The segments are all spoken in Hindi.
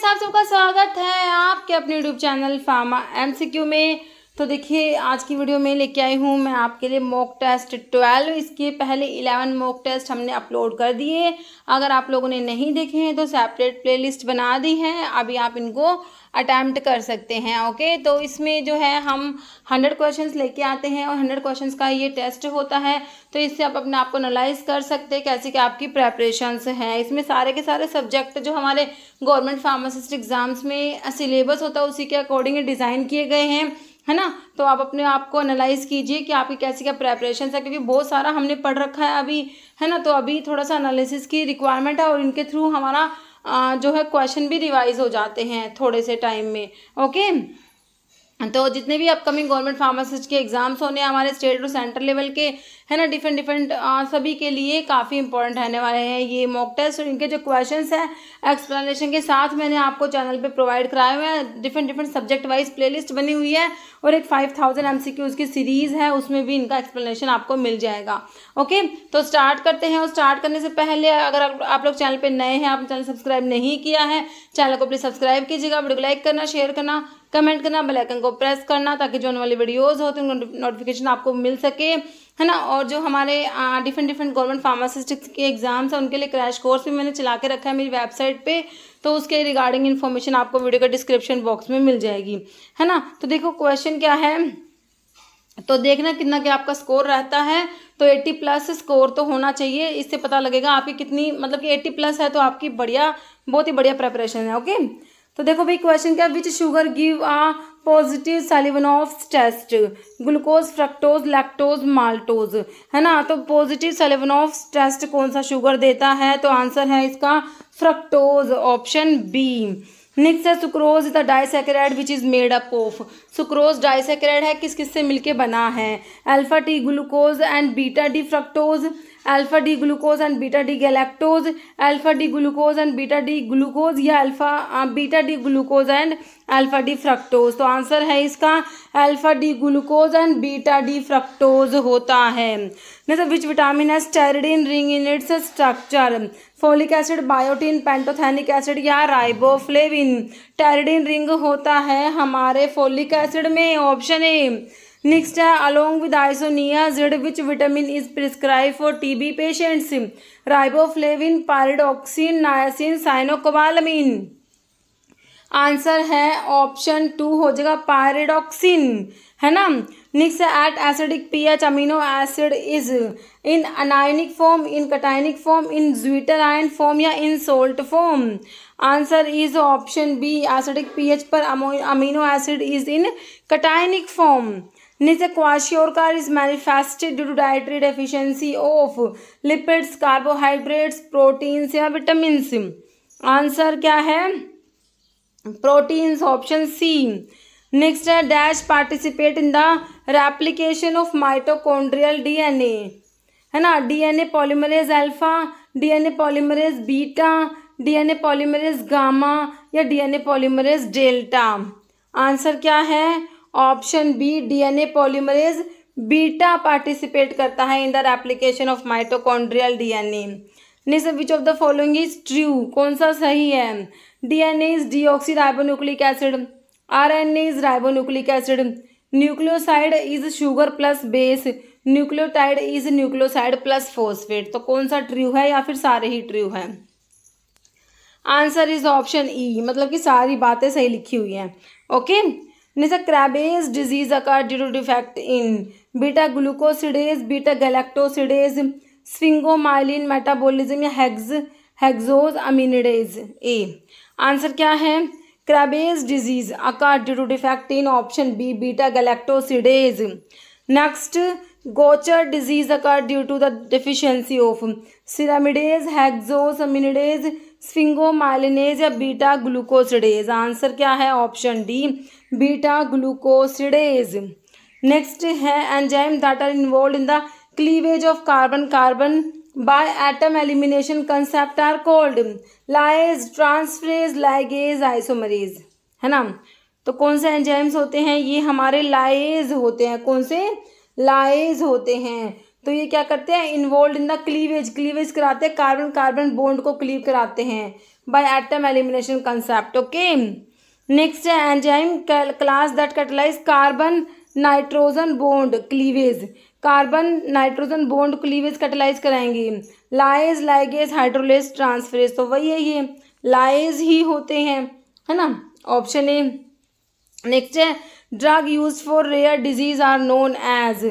फ्रेंड्स आप सबका स्वागत है आपके अपने यूट्यूब चैनल फार्मा एमसीक्यू में तो देखिए आज की वीडियो में लेके आई हूँ मैं आपके लिए मॉक टेस्ट ट्वेल्व इसके पहले इलेवन मॉक टेस्ट हमने अपलोड कर दिए अगर आप लोगों ने नहीं देखे हैं तो सेपरेट प्लेलिस्ट बना दी है अभी आप इनको अटैम्प्ट कर सकते हैं ओके तो इसमें जो है हम हंड्रेड क्वेश्चंस लेके आते हैं और हंड्रेड क्वेश्चंस का ये टेस्ट होता है तो इससे आप अपने आप को एनालाइज कर सकते हैं कैसे कि आपकी प्रेपरेशंस हैं इसमें सारे के सारे सब्जेक्ट जो हमारे गवर्नमेंट फार्मासिस्ट एग्ज़ाम्स में सिलेबस होता है उसी के अकॉर्डिंग डिज़ाइन किए गए हैं है ना तो आप अपने आप को एनालाइज कीजिए कि आपकी कैसी क्या प्रेपरेशन है क्योंकि बहुत सारा हमने पढ़ रखा है अभी है ना तो अभी थोड़ा सा एनालिसिस की रिक्वायरमेंट है और इनके थ्रू हमारा आ, जो है क्वेश्चन भी रिवाइज हो जाते हैं थोड़े से टाइम में ओके तो जितने भी अपकमिंग गवर्नमेंट फार्मासिस्ट के एग्ज़ाम्स होने हैं हमारे स्टेट और सेंट्रल लेवल के है ना डिफरेंट डिफरेंट सभी के लिए काफ़ी इंपॉर्टेंट रहने वाले हैं ये मॉक टेस्ट और इनके जो क्वेश्चन हैं एक्सप्लेनेशन के साथ मैंने आपको चैनल पे प्रोवाइड कराए हुए हैं different different subject wise playlist बनी हुई है और एक फाइव थाउजेंड एम की सीरीज़ है उसमें भी इनका एक्सप्लेनेशन आपको मिल जाएगा ओके तो स्टार्ट करते हैं और स्टार्ट करने से पहले अगर आप लोग चैनल पर नए हैं आपने चैनल सब्सक्राइब नहीं किया है चैनल को प्लीज़ सब्सक्राइब कीजिएगा वीडियो को लाइक करना शेयर करना कमेंट करना बेल आइकन को प्रेस करना ताकि जो आने वाली वीडियोज़ होते हैं नोटिफिकेशन आपको मिल सके है ना और जो हमारे डिफरेंट डिफरेंट गवर्नमेंट फार्मासिस्ट के एग्ज़ाम्स हैं उनके लिए क्रैश कोर्स भी मैंने चला के रखा है मेरी वेबसाइट पे तो उसके रिगार्डिंग इन्फॉर्मेशन आपको वीडियो के डिस्क्रिप्शन बॉक्स में मिल जाएगी है ना तो देखो क्वेश्चन क्या है तो देखना कितना क्या आपका स्कोर रहता है तो 80 प्लस स्कोर तो होना चाहिए इससे पता लगेगा आपकी कितनी मतलब कि 80 प्लस है तो आपकी बढ़िया बहुत ही बढ़िया प्रेपरेशन है ओके तो देखो भाई क्वेश्चन क्या which sugar give a positive Seliwanoff of test glucose fructose lactose maltose है ना तो पॉजिटिव सेलिवन ऑफ टेस्ट कौन सा शुगर देता है तो आंसर है इसका फ्रक्टोज ऑप्शन बी नेक्स्ट है sucrose the disaccharide which is made up of sucrose disaccharide है किस किस से मिलके बना है alpha D glucose and beta D fructose alpha D glucose and beta D galactose alpha D glucose and beta D glucose या alpha beta D glucose and alpha D fructose तो आंसर है इसका alpha D glucose and beta D fructose होता है नेक्स्ट विच विटामिन है pteridine ring in its structure folic acid biotin pantothenic acid या राइबोफ्लेविन टेरिडिन रिंग होता है हमारे फोलिक एसिड में ऑप्शन ए नैक्सट है along with isoniazid which vitamin is prescribed for T B patients riboflavin pyridoxine niacin cyanocobalamin answer है ऑप्शन टू हो जाएगा पायरेडॉक्सिन है ना next at acidic pH amino acid is in anionic form in cationic form in zwitter ion form या इन salt form answer is option B acidic pH पर amino acid is in cationic form Nithakwashiorkar is manifested due to dietary deficiency of lipids, carbohydrates, proteins या विटामिन आंसर क्या है प्रोटीन्स ऑप्शन सी नेक्स्ट है dash participate in the replication of mitochondrial DNA है ना DNA polymerase alpha DNA polymerase beta DNA polymerase gamma या डीएनए पॉलीमरेज डेल्टा आंसर क्या है option B DNA polymerase beta participate करता है in the application of mitochondrial DNA next which of the following is true कौन सा सही है DNA is deoxyribonucleic acid RNA is ribonucleic acid nucleoside is sugar plus base nucleotide is nucleoside plus phosphate तो कौन सा ट्रू है या फिर सारे ही ट्रू है आंसर इज ऑप्शन ई मतलब कि सारी बातें सही लिखी हुई हैं okay okay? It disease a Krabbe's disease occurred due to defect beta beta glucosidase, beta metabolism या hex hexosaminidase A answer क्या है Krabbe's disease occur due to defect in option B beta galactosidase next Gaucher disease occur due to the deficiency of ceramidase hexosaminidase sphingomyelinase या बीटा ग्लूकोसिडेज आंसर क्या है option D beta glucosidase next है enzyme that are involve in the cleavage of carbon carbon by atom elimination concept are called lyase transferase ligase isomerase है ना तो कौन से एंजाइम्स होते हैं ये हमारे लाइज होते हैं कौन से लाइज होते हैं तो ये क्या करते हैं involve in the cleavage cleavage कराते हैं कार्बन कार्बन बॉन्ड को क्लीव कराते हैं by atom elimination concept okay next है enzyme class that catalyse carbon nitrogen bond cleavage carbon nitrogen bond cleavage catalyse कराएंगे लाइज लाइगेज हाइड्रोलेज ट्रांसफरेज तो वही है ये लाइज ही होते हैं है ना ऑप्शन ए नेक्स्ट है drug use for rare disease are known as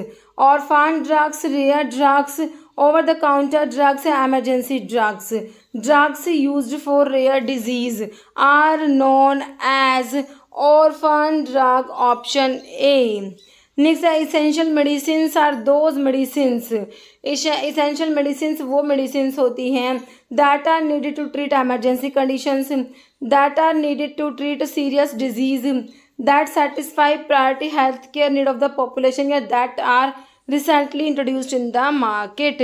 orphan drugs rare drugs over the counter drugs emergency drugs drugs use for rare disease are known as orphan drug option a next है essential medicine are those medicine essential medicine वो मेडिसिन होती हैं that are needed to treat emergency conditions that are needed to treat serious disease that satisfy priority health care need of the population या that are recently introduced in the market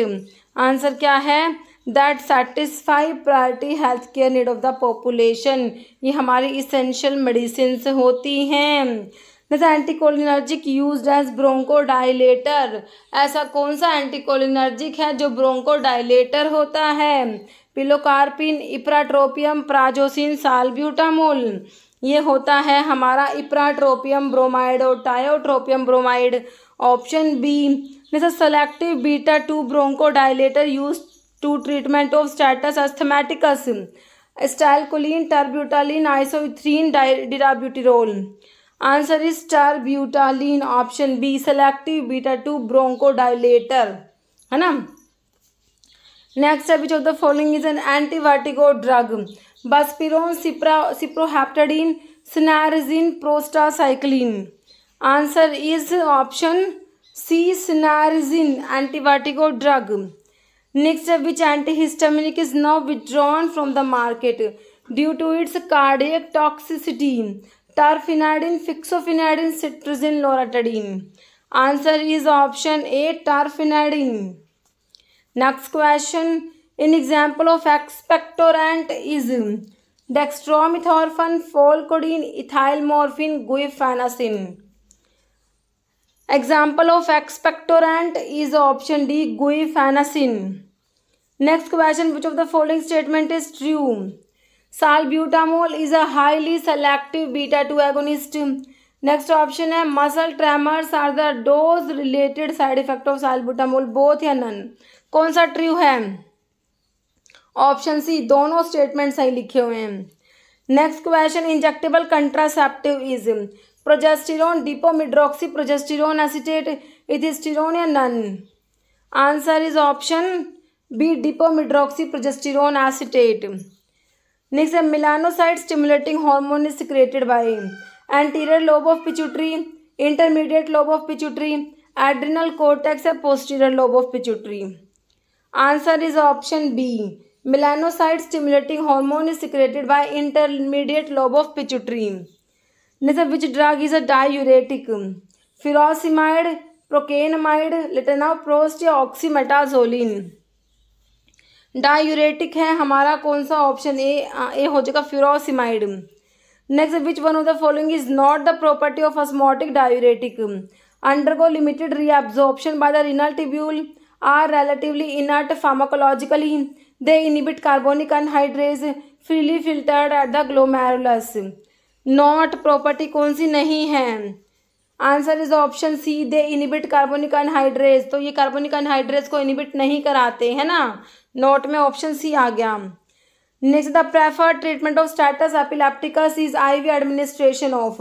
answer क्या है that satisfy priority health care need of the population ये हमारी इसेंशियल मेडिसिन होती हैं जैसे anticholinergic use as bronchodilator ऐसा कौन सा एंटीकोलिनर्जिक है जो ब्रोंको डायलेटर होता है पिलोकार्पिन इप्राट्रोपियम प्राजोसिन साल्ब्यूटामोल ये होता है हमारा इप्राट्रोपियम ब्रोमाइड और टायोट्रोपियम ब्रोमाइड ऑप्शन बी जैसे selective beta two bronchodilator use to treatment of status asthmaticus स्टाइलकोलिन टर्ब्यूटालीन आइसोथ्रीन डिराब्यूटिरोल answer is terbutaline option B selective beta two bronchodilator है ना नेक्स्ट है which of the following is an antivertigo drug buspirone cypro cyproheptadine cinnarizine prostacyclin answer is option C cinnarizine antivertigo drug Next, which antihistaminic is now withdrawn from the market due to its cardiac toxicity? Tarfenidine, fixofenadine, cetirizine, loratadine. Answer is option A, tarfenidine. Next question, An example of expectorant is dextromethorphan, folcodine, ethylmorphine, guaifenesin. Example of expectorant is option D, guaifenesin. Next question which of the following statement is true salbutamol is a highly selective beta two agonist next option है muscle tremors are the dose related side effect of salbutamol both या नन कौन सा ट्रू है ऑप्शन सी दोनों स्टेटमेंट सही लिखे हुए हैं next question injectable contraceptive is progesterone depomedroxyprogesterone acetate ethisterone या none answer is option B depomedroxyprogesterone acetate next है melanocyte stimulating hormone is created by anterior lobe of pituitary intermediate lobe of pituitary adrenal cortex है posterior lobe of pituitary answer is option B melanocyte stimulating hormone is secreted by intermediate lobe of pituitary next which drug is a diuretic furosemide procainamide latanoprost या ऑक्सीमेटाजोलिन डायूरेटिक है हमारा कौन सा ऑप्शन ए ए हो जाएगा furosemide next which one of the following is not the property of osmotic diuretic undergo limited reabsorption by the renal tubule are relatively inert pharmacologically they inhibit carbonic anhydrase freely filtered at the glomerulus not property कौन सी नहीं है answer is option C they inhibit carbonic anhydrase तो ये कार्बोनिक अनहाइड्रेज को इनिबिट नहीं कराते है ना नोट में ऑप्शन सी आ गया next the prefer treatment of status epilepticus is I V administration of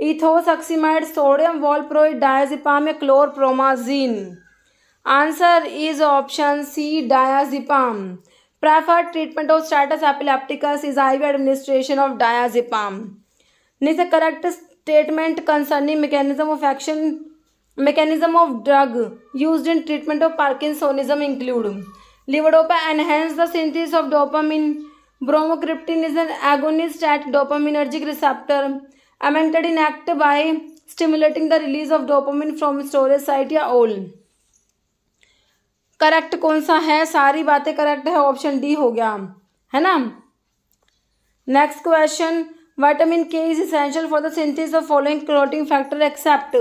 ethosuximide sodium valproate diazepam या chlorpromazine answer is option C diazepam prefer treatment of status epilepticus is I V administration of diazepam next correct statement concerning mechanism of action mechanism of drug use in treatment of parkinsonism include levodopa enhance the synthesis of dopamine bromocriptine is an agonist at dopaminergic receptor amantadine in act by stimulating the release of dopamine from storage site या ओल करेक्ट कौन सा है सारी बातें करेक्ट है ऑप्शन डी हो गया है ना next question vitamin K is essential for the synthesis of following clotting factor except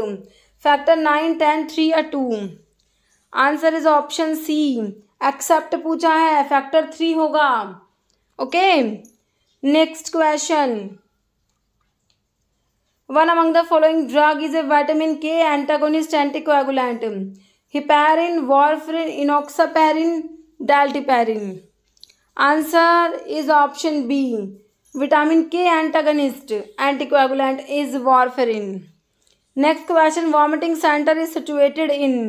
factor 9 10 3 और 2 answer is option C except पूछा है फैक्टर थ्री होगा okay next question one among the following drug is a vitamin K antagonist anticoagulant heparin warfarin enoxaparin dalteparin answer is option B vitamin K antagonist anticoagulant is warfarin next question vomiting centre is situated in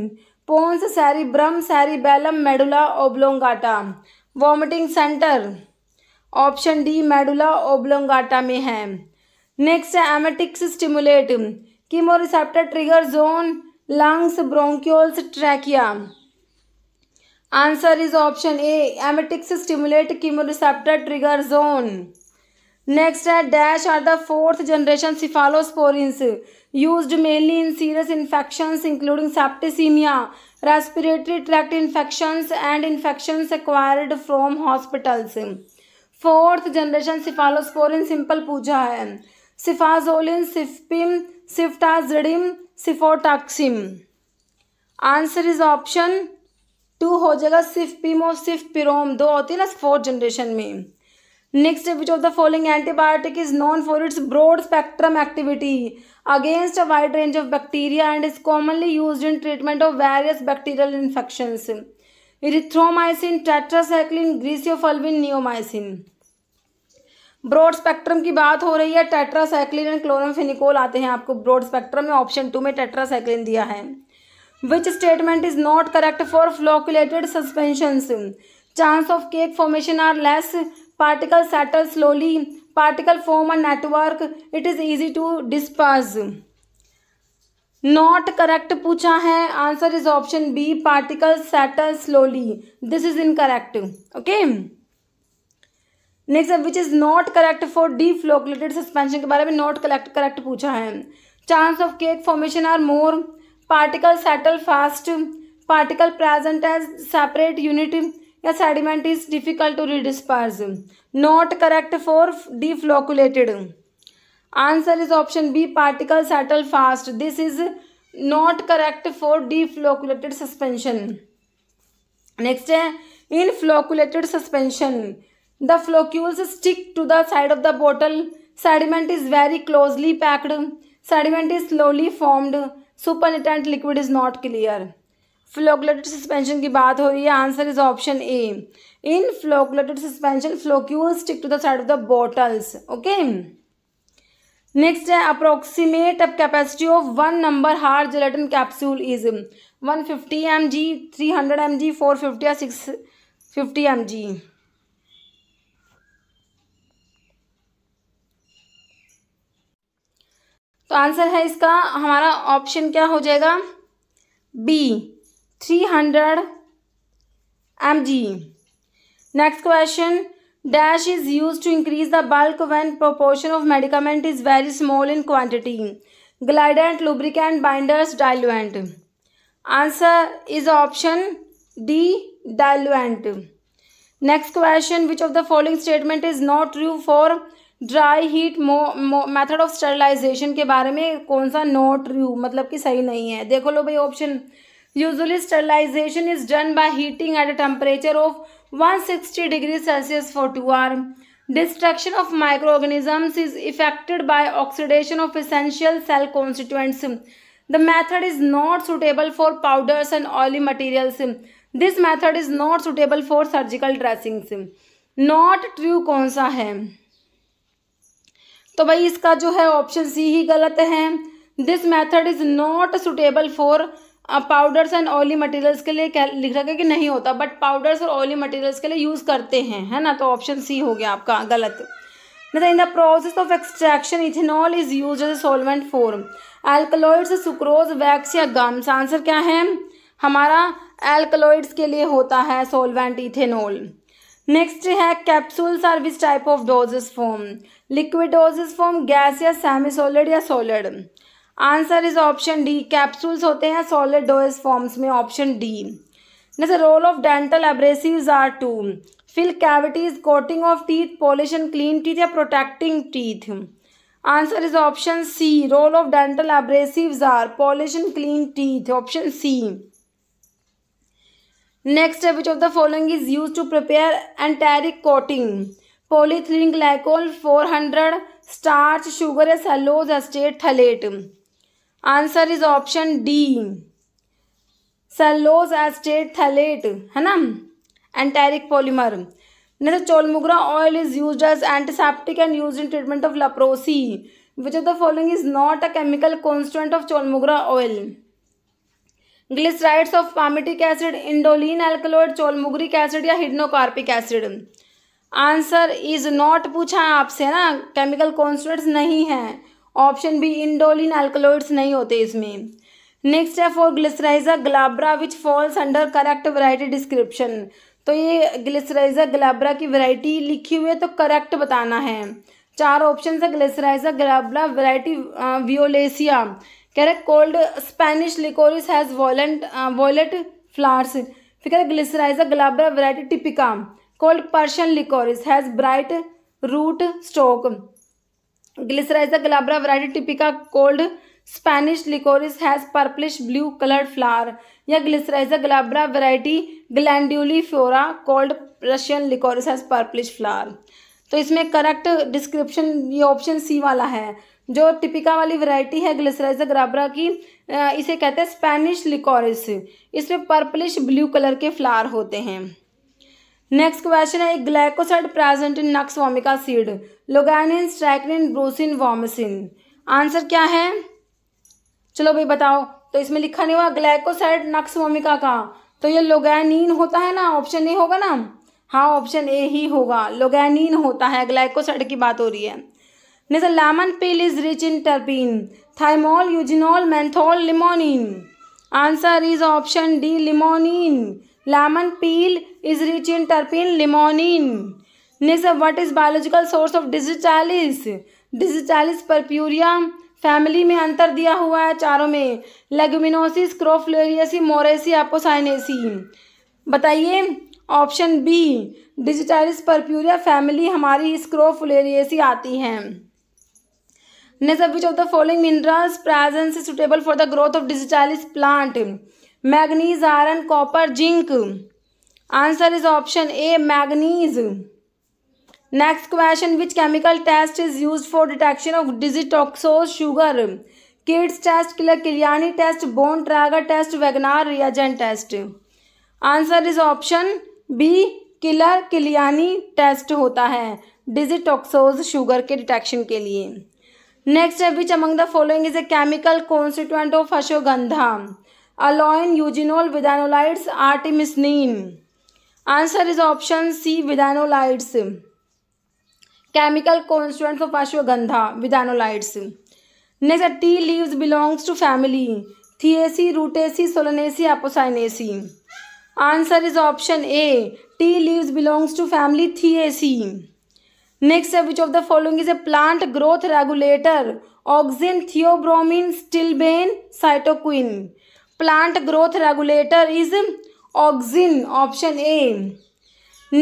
pons cerebellum medulla oblongata vomiting centre option D medulla oblongata में है next emetics stimulate chemoreceptor trigger zone lungs bronchioles trachea answer is option A emetics stimulate chemoreceptor trigger zone next है dash are the fourth generation cephalosporins use mainly in serious infection including septicaemia respiratory tract infection and infection acquired from hospitals fourth generation cephalosporin simple पूजा है cefazolin cefepime ceftazidime cefotaxime answer is option two हो जाएगा सिफपिम और सिफपिरोम दो होती है ना फोर्थ जनरेशन में next which of the following antibiotic is known for its broad spectrum activity against a wide range of bacteria and is commonly use in treatment of various bacterial infections erythromycin tetracycline griseofulvin neomycin broad spectrum की बात हो रही है टेट्रासाइक्लिन एंड क्लोरमफेनिकोल आते हैं आपको ब्रॉड स्पेक्ट्रम में ऑप्शन टू में टेट्रासाइक्लिन दिया है which statement is not correct for flocculated suspensions chance of cake formation are less particle settle slowly particle form a network it is easy to disperse not correct पूछा है answer is option B particle settle slowly this is incorrect okay next which is not correct for deflocculated suspension के बारे में नॉट करेक्ट करेक्ट पूछा है chance of cake formation are more particle settle fast particle present as separate unit या sediment is difficult to redisperse. Not correct for deflocculated. Answer is option B. Particles settle fast. This is not correct for deflocculated suspension. Next, in flocculated suspension, the floccules stick to the side of the bottle. Sediment is very closely packed. Sediment is slowly formed. Supernatant liquid is not clear. Flocculated suspension की बात हो रही है answer is option A in flocculated suspension floccule stick to the side of the bottles okay next है अप्रोक्सीमेट अब capacity of one number hard gelatin capsule is one fifty M G three hundred M G four fifty या सिक्स फिफ्टी एम जी तो आंसर है इसका हमारा ऑप्शन क्या हो जाएगा B three hundred M G next question dash is use to increase the bulk when proportion of medicament is very small in quantity glidant lubricant binders diluent answer is option D diluent next question which of the following statement is not true for dry heat method of sterilisation के बारे में कौन सा नॉट ट्रू मतलब कि सही नहीं है देखो लो भाई option usually sterilisation is done by heating at a temperature of 160 degree Celsius for two hours destruction of microorganisms is effected by oxidation of essential cell constituents the method is not suitable for powders and oily materials this method is not suitable for surgical dressings not true कौन सा है तो भाई इसका जो है ऑप्शन सी ही गलत है this method is not suitable for powders and oily materials के लिए क्या लिख रखा है कि नहीं होता बट पाउडर्स और ऑयली मटेरियल्स के लिए यूज़ करते हैं है ना तो ऑप्शन सी हो गया आपका गलत in the process of extraction ethanol is use as a solvent form alkaloids sucrose wax या गम्स आंसर क्या है हमारा एल्कलॉइड्स के लिए होता है सोलवेंट इथेनॉल नेक्स्ट है capsules are which type of doses form liquid doses form gas या सेमी सोलिड या solid answer is option D capsules होते हैं सॉलिड डोज फॉर्म्स में option D next role of dental abrasive are to fill cavities coating of teeth polish and clean teeth या protecting teeth answer is option C role of dental abrasive are polish and clean teeth option C next which of the following is use to prepare enteric coating glycol four hundred starch sugar एस cellulose acetate phthalate answer is option D cellulose acetate phthalate है ना एंटेरिक पॉलीमर तो chaulmoogra oil is use as antiseptic and use in treatment of लप्रोसी which of the following is not a chemical constant of chaulmoogra oil glycerides of palmitic acid indoline alkaloid chaulmoogric acid या hydnocarpic acid answer is not पूछा है आपसे ना केमिकल कॉन्स्टेंट्स नहीं है ऑप्शन बी इंडोलिन एल्कोलोइड्स नहीं होते इसमें नेक्स्ट है for Glycyrrhiza glabra which falls under correct variety description तो ये ग्लिसराइजा ग्लाब्रा की वराइटी लिखी हुई है तो करेक्ट बताना है चार ऑप्शन है ग्लिसराइजा ग्लाब्रा वराइटी वियोलेसिया कह रहे called Spanish liquorice has violet violet flowers फिर कह रहे Glycyrrhiza glabra variety typica called Persian liquorice has bright root stock Glycyrrhiza glabra variety typica called Spanish liquorice has purplish blue coloured flower या Glycyrrhiza glabra variety glandulifera called Russian liquorice has purplish flower तो इसमें करेक्ट डिस्क्रिप्शन ये ऑप्शन सी वाला है जो टिपिका वाली वैरायटी है ग्लिसराइजा गलाबरा की इसे कहते हैं स्पेनिश लिकोरिस इसमें पर्पलिश ब्लू कलर के फ्लावर होते हैं नेक्स्ट क्वेश्चन है glycoside present in nux nux vomica seed loganin strychnine brucine vomicine answer क्या है चलो भाई बताओ तो इसमें लिखा नहीं हुआ ग्लाइकोसाइड नक्स नक्सवॉमिका का तो ये लोगैनिन होता है ना ऑप्शन ए होगा ना हाँ ऑप्शन ए ही होगा लोगैनिन होता है ग्लाइकोसाइड की बात हो रही है नहीं lemon peel is rich in terpene thymol eugenol menthol limonene answer is option D limonene lemon peel is rich in terpene limonene next what is biological source of digitalis digitalis purpurea family में अंतर दिया हुआ है चारों में लेगमिनोसिस क्रोफ्लोरियसी मोरेसी एपोसाइनेसी बताइए option B digitalis purpurea family हमारी स्क्रोफुलेरियसी आती हैं next which of the following minerals presence suitable for the growth of digitalis plant manganese iron copper zinc answer is option A manganese next question which chemical test is use for detection of digitoxose sugar Kedde's test Kiliani test Borntrager test Wagner reagent test answer is option B Keller Kiliani test होता है डिजिटॉक्सोज शुगर के डिटेक्शन के लिए नेक्स्ट है which among the following is a chemical constituent of ashwagandha aloin eugenol withanolides artemisinin answer is option C withanolides chemical constant of ashwagandha withanolides next tea leaves belongs to family Theaceae Rutaceae Solanaceae Apocynaceae answer is option A tea leaves belongs to family Theaceae next है which of the following is a plant growth regulator auxin theobromine stilbene cytokinin plant growth regulator is auxin option a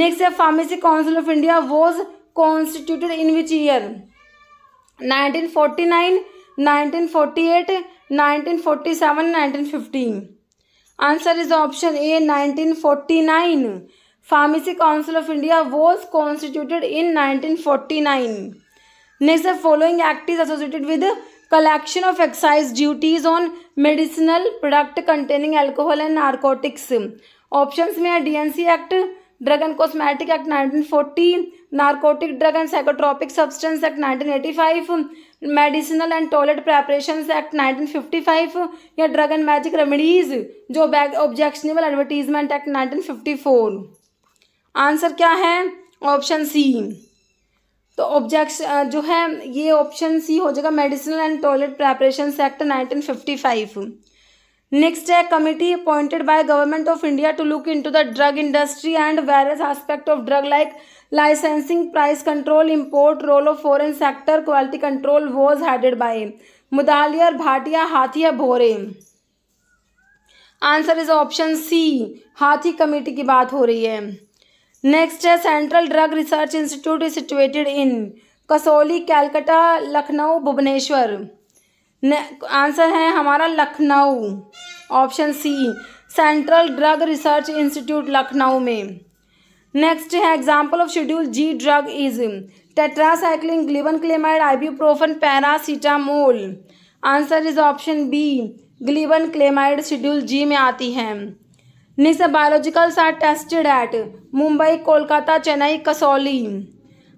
next the pharmacy council of india was constituted in which year 1949 1948 1947 1950 answer is option a 1949 pharmacy council of india was constituted in 1949 next the following act is associated with collection of excise duties on medicinal product containing alcohol and narcotics options में है dnc act drug and cosmetic act 1940 narcotic drug and psychotropic substance act 1985 medicinal and toilet preparation act 1955 या ड्रग एंड मैजिक रेमेडीज जो ऑब्जेक्शनेबल एडवर्टीजमेंट एक्ट 1954 आंसर क्या है ऑप्शन सी तो ऑब्जेक्शन जो है ये ऑप्शन सी हो जाएगा medicinal and toilet preparation act 1955 next है committee appointed by government of India to look into the drug industry and various aspect of drug like licensing price control import role of foreign sector quality control was headed by Mudaliar Bhatia Hathi या Bhore answer is option C Hathi committee की बात हो रही है नेक्स्ट है central drug research institute is situated in Kasauli Calcutta Lucknow Bhubaneswar answer है हमारा Lucknow option C central drug research institute Lucknow में नेक्स्ट है example of schedule G drug is tetracycline glibenclamide ibuprofen paracetamol answer is option B glibenclamide schedule G में आती है NISA biologicals are tested at Mumbai, Kolkata, Chennai, Kasauli.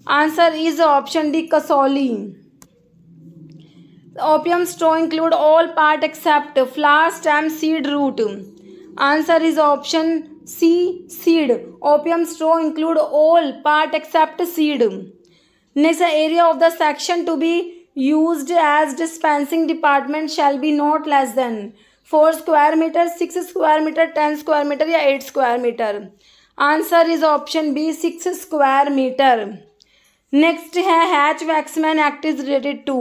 Answer is option D Kasauli. opium straw include all part except flower, stem, seed, root. Answer is option C seed. Opium straw include all part except seed. NISA area of the section to be used as dispensing department shall be not less than four square metre six square metre ten square metre या eight square metre answer is option B six square metre next है Hatch Waxman act is related to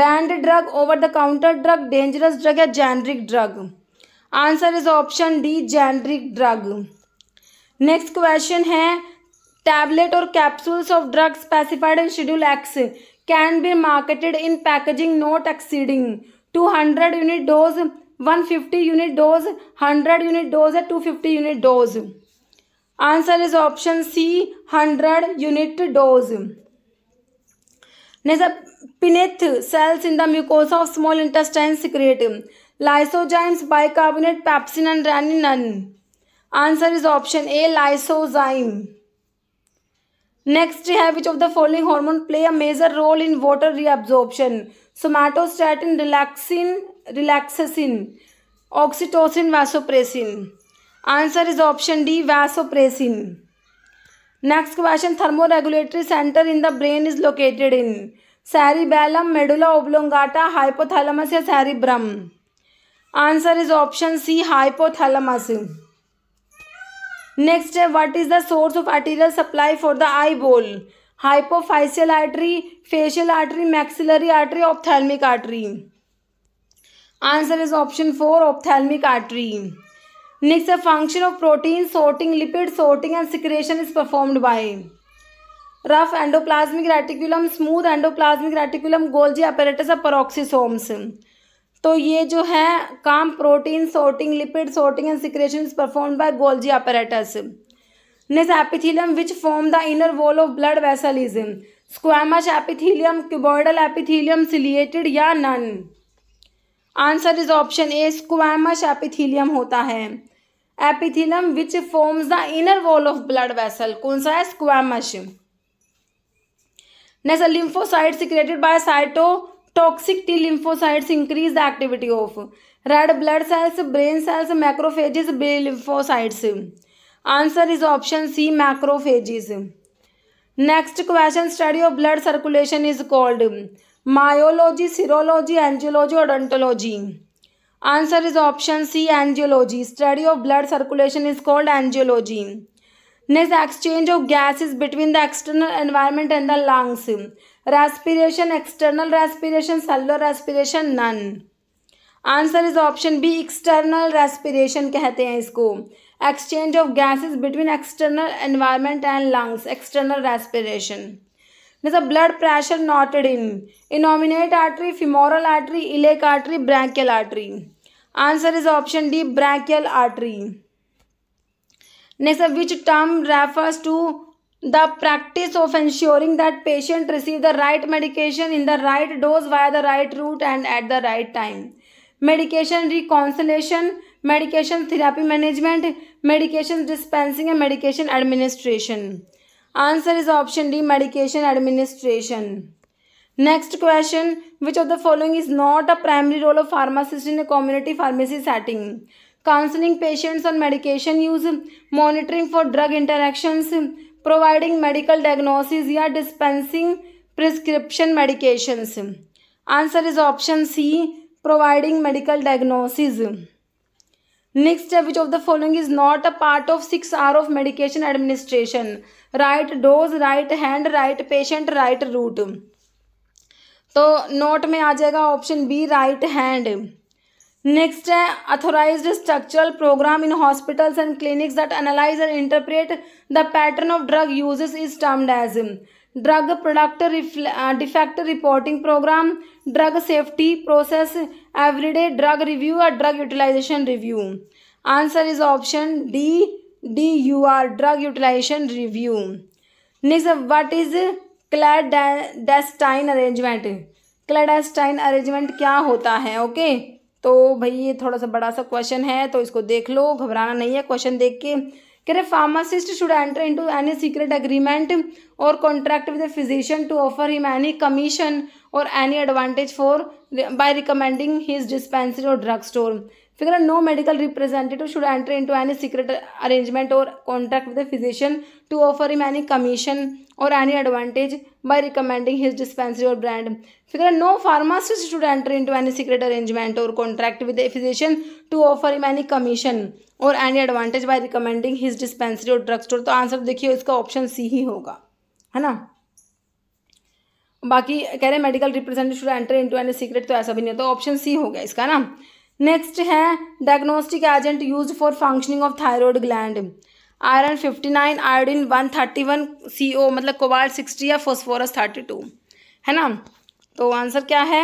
banned drug over the counter drug dangerous drug या generic drug answer is option D generic drug next question है टैबलेट और capsules of drug specified in schedule X can be marketed in packaging not exceeding two hundred unit dose 150 unit dose 100 unit dose or 250 unit dose Answer is option C, 100 unit dose next pineth cells in the mucosa of small intestine secrete lysozymes bicarbonate pepsin and renin answer is option a lysozyme next have which of the following hormone play a major role in water reabsorption somatostatin relaxin relaxin oxytocin vasopressin answer is option D vasopressin next question thermoregulatory centre in the brain is located in cerebellum medulla oblongata hypothalamus या cerebrum answer is option C hypothalamus next है what is the source of arterial supply for the eyeball hypophyseal artery facial artery maxillary artery ophthalmic artery answer is option four ophthalmic artery next the function of protein sorting lipid sorting and secretion is performed by rough endoplasmic reticulum smooth endoplasmic reticulum Golgi apparatus और परोक्सीसोम्स तो ये जो है काम protein sorting lipid sorting and secretion is perform by Golgi apparatus next epithelium which form the inner wall of blood vessel is squamous epithelium cuboidal epithelium ciliated या none answer is option A squamous epithelium होता है epithelium which forms the inner wall of blood vessel कौन सा है squamous next lymphocyte secreted by cytotoxic T lymphocytes increase the activity of red blood cells brain cells macrophages B lymphocytes answer is option C macrophages next question study of blood circulation is called myology serology angiology और dentology answer is option C angiology study of blood circulation is called angiology next exchange of is between the external environment and the lungs respiration external respiration cellular respiration none answer is option B external respiration कहते हैं इसको exchange of gases between external environment and lungs external respiration There's a blood pressure knotted in innominate artery, femoral artery, iliac artery, brachial artery. Answer is option D brachial artery. Next, which term refers to the practice of ensuring that patient receive the right medication in the right dose via the right route and at the right time? Medication reconciliation, medication therapy management, medication dispensing and medication administration. Answer is option D medication administration. Next question which of the following is not a primary role of pharmacist in a community pharmacy setting? Counseling patients on medication use, monitoring for drug interactions, providing medical diagnosis or dispensing prescription medications. Answer is option C providing medical diagnosis. Next, which of the following is not a part of 6 R of medication administration? Right dose right hand right patient right route तो नोट में आ जाएगा option B right hand next है authorised structural programme in hospitals and clinics that analyse and interpret the pattern of drug uses is termed as drug product defect reporting programme drug safety process everyday drug review और drug utilisation review answer is option D D U R drug utilisation review next what is क्लैडेस्टाइन arrangement clandestine arrangement क्या होता है ओके तो भाई ये थोड़ा सा बड़ा सा क्वेश्चन है तो इसको देख लो घबराना नहीं है क्वेश्चन देख के कह रहे pharmacist should enter into any secret agreement और contract with a physician to offer him any commission और any advantage for by recommending his dispensary और drug store figure no medical representative should enter into any secret arrangement और contract with a physician to offer him any commission और any advantage by recommending his dispensary और brand figure no pharmacist should enter into any secret arrangement और contract with a physician to offer him any commission और any advantage by recommending his dispensary और ड्रग स्टोर तो आंसर देखिए इसका ऑप्शन सी ही होगा है ना बाकी कह रहे हैं medical representative should enter into any secret तो ऐसा भी नहीं होता ऑप्शन सी हो गया इसका ना नेक्स्ट है diagnostic agent use for functioning of thyroid gland iron fifty nine iodine one thirty one C O मतलब कोबाल्ट सिक्सटी या फोस्फोरस थर्टी टू है ना तो आंसर क्या है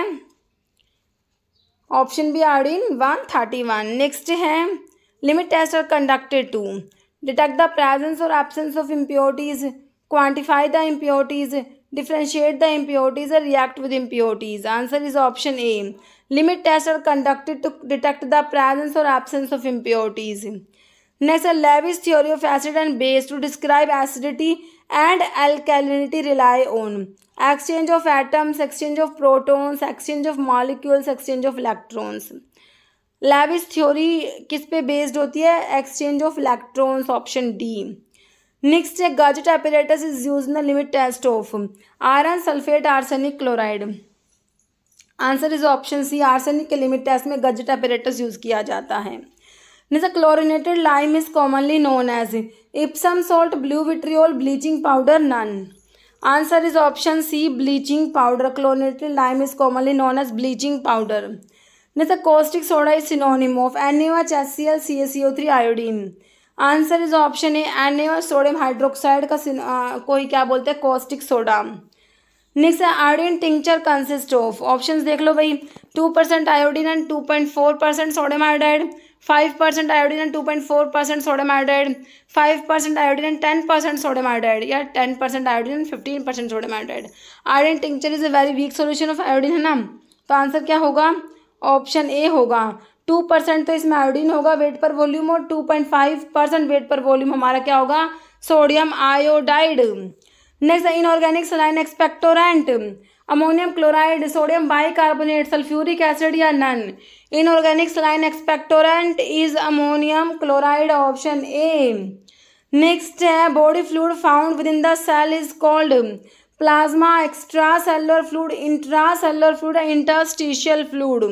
option B iodine one thirty one next है limit test are conducted to detect the presence और absence of impurities quantify the impurities differentiate the impurities और react with impurities answer is option A Limit tests are conducted to detect the presence or absence of impurities. Next, a Lewis theory of acid and base to describe acidity and alkalinity rely on exchange of atoms, exchange of protons, exchange of molecules, exchange of electrons. Lewis theory किस based based exchange of exchange Option D. Next, D next है Gutzeit apparatus is use in the limit test of iron sulphate answer is option C arsenic के लिमिट टेस्ट में गजट अपेरेटस यूज़ किया जाता है नीचे chlorinated lime is commonly known as Epsom salt blue vitriol bleaching powder none answer is option C bleaching powder chlorinated lime is commonly known as bleaching powder नीचे caustic soda is synonym of N H S C L C S C O three iodine answer is option A N sodium hydroxide का आ, uh, कोई क्या बोलते हैं कॉस्टिक सोडा नेक्स्ट है iodine tincture consist of option देख लो भाई two percent iodine and two point four percent sodium iodide five percent iodine and two point four percent sodium iodide five percent iodine and ten percent sodium iodide या ten percent iodine and fifteen percent sodium iodide iodine tincture is a very weak solution of iodine है ना तो आंसर क्या होगा ऑप्शन ए होगा टू परसेंट तो इसमें आयोडीन होगा वेट पर वॉल्यूम और two point five percent weight per volume हमारा क्या होगा सोडियम आयोडाइड नेक्स्ट है inorganic saline expectorant ammonium chloride sodium bicarbonate sulphuric acid या none inorganic saline expectorant is ammonium chloride option A next है body fluid found within the cell is called plasma extracellular fluid intracellular fluid interstitial fluid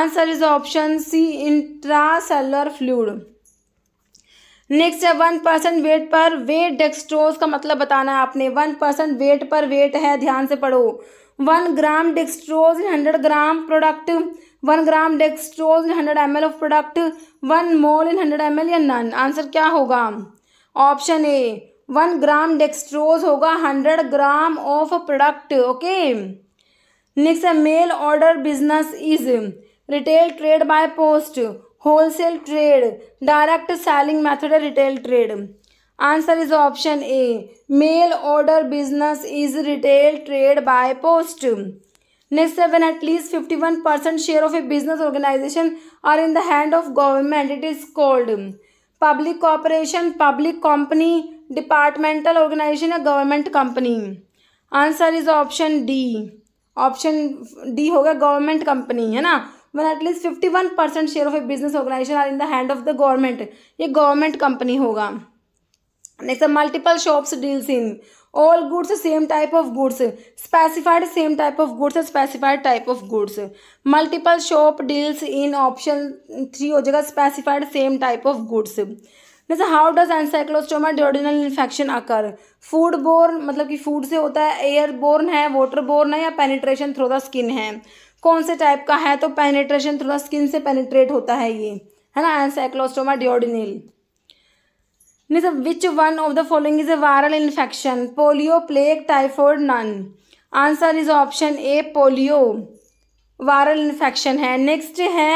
answer is option C intracellular fluid next है one percent weight per wait dextrose का मतलब बताना है आपने one percent weight per weight है ध्यान से पढ़ो one gram dextrose in hundred gram product one gram dextrose in hundred M of product one mole in hundred M या नन आंसर क्या होगा option A one gram dextrose होगा hundred gram of product okay next है mail order business is retail trade by post wholesale trade direct selling method है retail trade answer is option A mail order business is retail trade by post next seven at least fifty one percent share of a business organisation are in the hand of government it is called public corporation public company departmental organisation या government company answer is option D option D होगा गवर्नमेंट कंपनी है ना one at least fifty one percent share of a business organisation are in the hand of the government ये गवर्नमेंट कंपनी होगा next multiple shops deals in all goods same type of goods specified same type of goods specified type of goods multiple shop deals in option three हो जाएगा specified same type of goods next how does Ancylostoma duodenale infection occur food borne मतलब कि फूड से होता है एयर बोर्न है वाटर बोर्न है या पेनिट्रेशन थ्रू द स्किन है कौन से टाइप का है तो पेनेट्रेशन थोड़ा स्किन से पेनेट्रेट होता है ये है ना Ancylostoma duodenale means which one of the following is a viral infection polio plague typhoid none answer is option A polio viral infection है नेक्स्ट है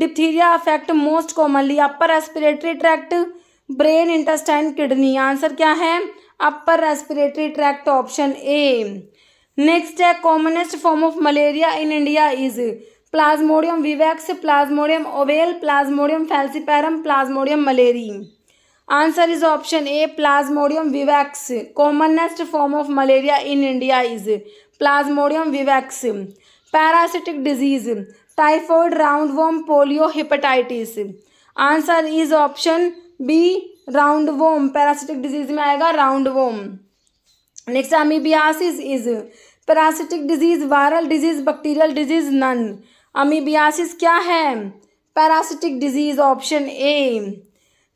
diphtheria affect most commonly upper respiratory tract brain intestine kidney answer क्या है upper respiratory tract option A next है commonest form of malaria in India is Plasmodium vivax Plasmodium ovale Plasmodium falciparum Plasmodium malariae answer is option A Plasmodium vivax commonest form of malaria in India is Plasmodium vivax parasitic disease typhoid roundworm polio hepatitis answer is option B roundworm parasitic disease में आएगा roundworm next amoebiasis is parasitic disease viral disease bacterial disease none amoebiasis क्या है parasitic disease option A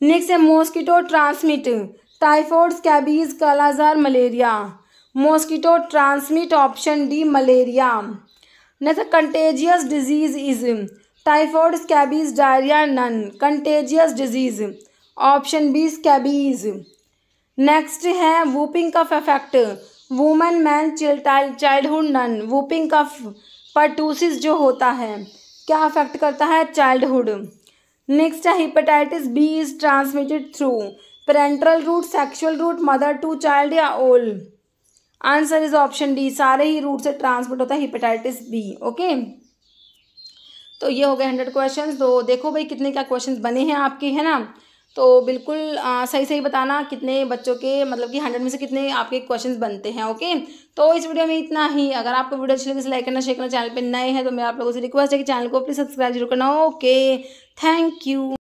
next है mosquito transmit typhoid scabies kala-azar malaria mosquito transmit option D malaria next contagious disease is typhoid scabies diarrhoea none contagious disease option B scabies next है whooping cough effect women man childhood none whooping cough pertussis जो होता है क्या अफेक्ट करता है चाइल्डहुड नेक्स्ट है hepatitis B is transmitted through parenteral route sexual route mother to child या all answer is option D सारे ही रूट से ट्रांसमिट होता है हिपेटाइटिस बी ओके तो ये हो गए हंड्रेड क्वेश्चन तो देखो भाई कितने क्या क्वेश्चन बने हैं आपके है ना तो बिल्कुल आ, सही सही बताना कितने बच्चों के मतलब कि हंड्रेड में से कितने आपके क्वेश्चंस बनते हैं ओके तो इस वीडियो में इतना ही अगर आपको वीडियो अच्छी लगे लाइक तो करना शेयर करना चैनल पर नए हैं तो मैं आप लोगों से रिक्वेस्ट है कि चैनल को प्लीज़ सब्सक्राइब जरूर करना ओके थैंक यू